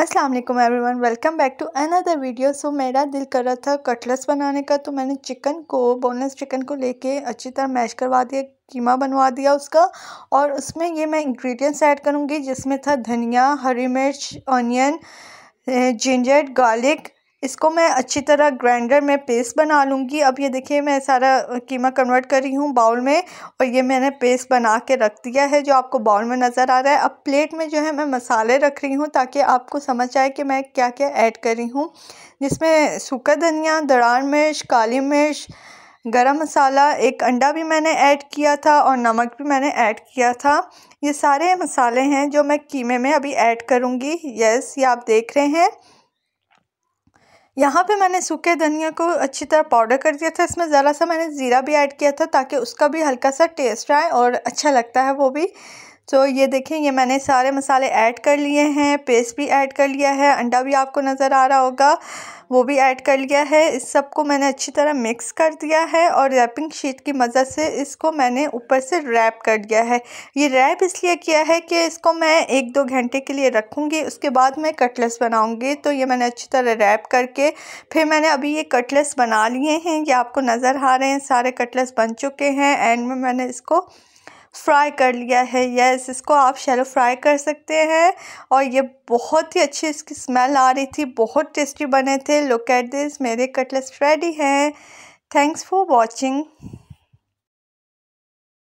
अस्सलाम वालेकुम everyone welcome back to another video so मेरा दिल कर रहा था कटलेट्स बनाने का तो मैंने चिकन को बोनलेस चिकन को लेके अच्छी तरह मैश करवा दिया कीमा बनवा दिया उसका और उसमें ये मैं इंग्रेडिएंट्स ऐड करूँगी जिसमें था धनिया हरी मिर्च ऑनियन जिंजर गार्लिक इसको मैं अच्छी तरह ग्राइंडर में पेस्ट बना लूँगी अब ये देखिए मैं सारा कीमा कन्वर्ट कर रही हूँ बाउल में और ये मैंने पेस्ट बना के रख दिया है जो आपको बाउल में नज़र आ रहा है अब प्लेट में जो है मैं मसाले रख रही हूँ ताकि आपको समझ आए कि मैं क्या क्या ऐड कर रही हूँ जिसमें सूखा धनिया दरार मिर्च काली मिर्च गरम मसाला एक अंडा भी मैंने ऐड किया था और नमक भी मैंने ऐड किया था ये सारे मसाले हैं जो मैं कीमे में अभी ऐड करूँगी यस ये आप देख रहे हैं यहाँ पे मैंने सूखे धनिया को अच्छी तरह पाउडर कर दिया था इसमें ज़रा सा मैंने ज़ीरा भी ऐड किया था ताकि उसका भी हल्का सा टेस्ट आए और अच्छा लगता है वो भी सो तो so, ये देखें ये मैंने सारे मसाले ऐड कर लिए हैं पेस्ट भी ऐड कर लिया है अंडा भी आपको नज़र आ रहा होगा वो भी ऐड कर लिया है इस सब को मैंने अच्छी तरह मिक्स कर दिया है और रैपिंग शीट की मदद से इसको मैंने ऊपर से रैप कर दिया है ये रैप इसलिए किया है कि इसको मैं एक दो घंटे के लिए रखूँगी उसके बाद मैं कटलेस बनाऊँगी तो ये मैंने अच्छी तरह रैप करके फिर मैंने अभी ये कटलेस बना लिए हैं ये आपको नज़र आ रहे हैं सारे कटलेस बन चुके हैं एंड में मैंने इसको फ्राई कर लिया है यस इसको आप शैलो फ्राई कर सकते हैं और ये बहुत ही अच्छी इसकी स्मेल आ रही थी बहुत टेस्टी बने थे लुक एट दिस मेरे कटलेट्स रेडी हैं थैंक्स फॉर वॉचिंग